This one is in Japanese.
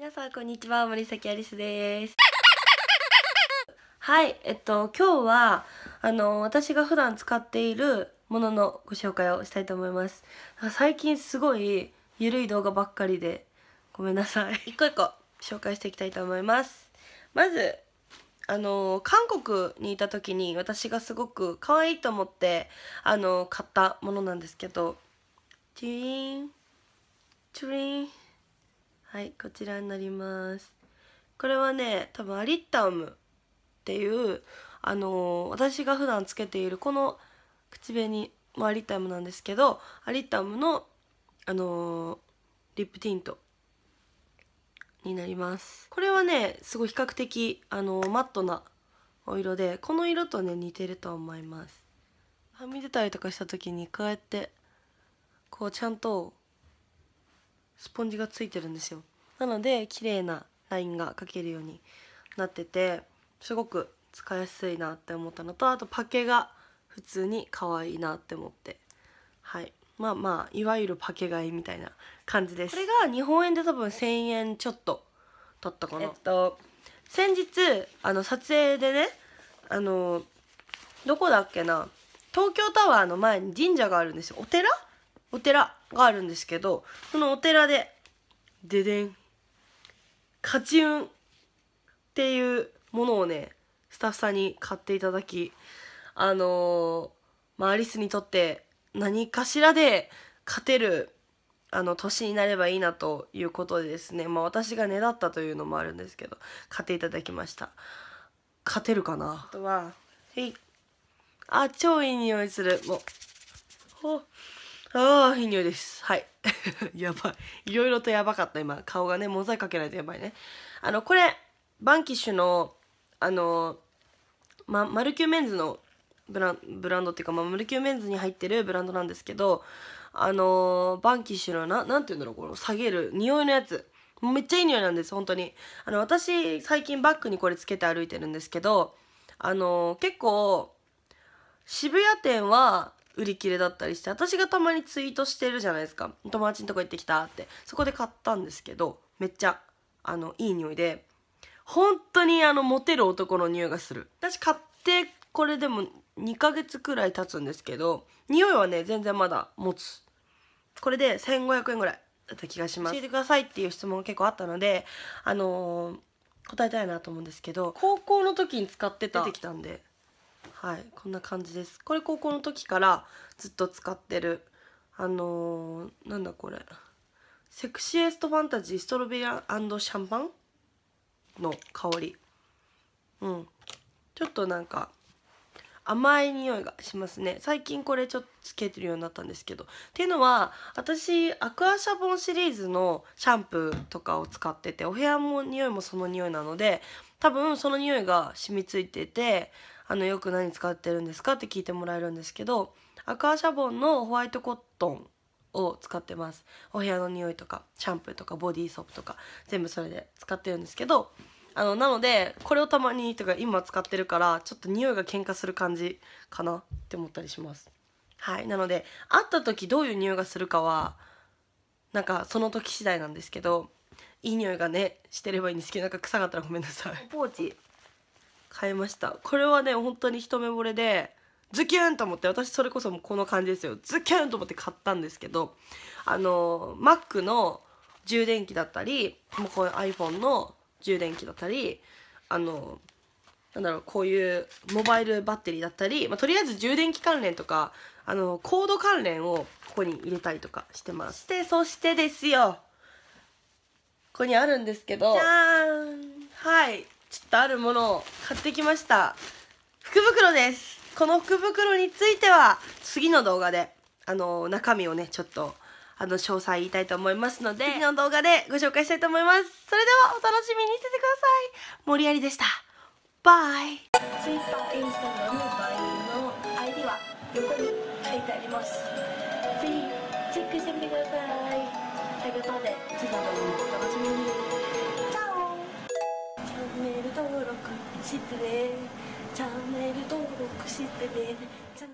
皆さんこんにちは森崎アリスですはいえっと今日はあの私が普段使っているもののご紹介をしたいと思います最近すごいゆるい動画ばっかりでごめんなさい一個一個紹介していきたいと思いますまずあの韓国にいた時に私がすごく可愛いと思ってあの買ったものなんですけどチューンチュリーンはいこちらになりますこれはね多分アリッタウムっていうあのー、私が普段つけているこの口紅もアリッタウムなんですけどアリッタウムのあのー、リップティントになりますこれはねすごい比較的あのー、マットなお色でこの色とね似てると思いますはみ出たりとかした時にこうやってこうちゃんとスポンジがついてるんですよなので綺麗なラインが描けるようになっててすごく使いやすいなって思ったのとあとパケが普通に可愛いなって思ってはいまあまあいわゆるパケ買いみたいな感じですこれが日本円で多分1,000円ちょっとだったかなえっと先日あの撮影でねあのどこだっけな東京タワーの前に神社があるんですよお寺お寺があるんですけどそのお寺でででん勝ち運っていうものをねスタッフさんに買っていただきあのー、まあアリスにとって何かしらで勝てるあの年になればいいなということでですねまあ私がねだったというのもあるんですけど買っていただきました勝てるかなあとははいあ超いい匂いするもうああ、いい匂いです。はい。やばい。いろいろとやばかった、今。顔がね、モザイクかけないとやばいね。あの、これ、バンキッシュの、あの、ま、マルキューメンズのブランドっていうか、まあ、マルキューメンズに入ってるブランドなんですけど、あのバンキッシュのな、なんて言うんだろう、この下げる、匂いのやつ。めっちゃいい匂いなんです、本当に。あの、私、最近バッグにこれつけて歩いてるんですけど、あの結構、渋谷店は、売り切れだったりして私がたまにツイートしてるじゃないですか友達のとこ行ってきたってそこで買ったんですけどめっちゃあのいい匂いで本当にあのモテる男の匂いがする私買ってこれでも2ヶ月くらい経つんですけど匂いはね全然まだ持つこれで1500円ぐらいだった気がします教えてくださいっていう質問が結構あったのであのー、答えたいなと思うんですけど高校の時に使って出てきたんではいこんな感じですこれ高校の時からずっと使ってるあのー、なんだこれセクシエストファンタジーストロベリーシャンパンの香りうんちょっとなんか甘い匂いがしますね最近これちょっとつけてるようになったんですけどっていうのは私アクアシャボンシリーズのシャンプーとかを使っててお部屋も匂いもその匂いなので多分その匂いが染みついててあのよく何使ってるんですかって聞いてもらえるんですけどアクアシャボンのホワイトコットンを使ってますお部屋の匂いとかシャンプーとかボディーソープとか全部それで使ってるんですけどあのなのでこれをたまにとか今使ってるからちょっと匂いが喧嘩する感じかなって思ったりしますはいなので会った時どういう匂いがするかはなんかその時次第なんですけどいい匂いがねしてればいいんですけどなんか臭かったらごめんなさいポーチ買いましたこれはね本当に一目惚れでズキュンと思って私それこそもうこの感じですよズキュンと思って買ったんですけどあのマックの充電器だったりもうこういう iPhone の充電器だったりあのなんだろうこういうモバイルバッテリーだったり、まあ、とりあえず充電器関連とかあのコード関連をここに入れたりとかしてますでそしてですよここにあるんですけどじゃーんはいちょっとあるものを買ってきました福袋ですこの福袋については次の動画であの中身をねちょっとあの詳細言いたいと思いますので次の動画でご紹介したいと思いますそれではお楽しみにしててください森りでしたバイ Twitter、Instagram の ID は横に書いてありますぜひチェックしてみてくださいということで次の動画してねチャンネル登録してね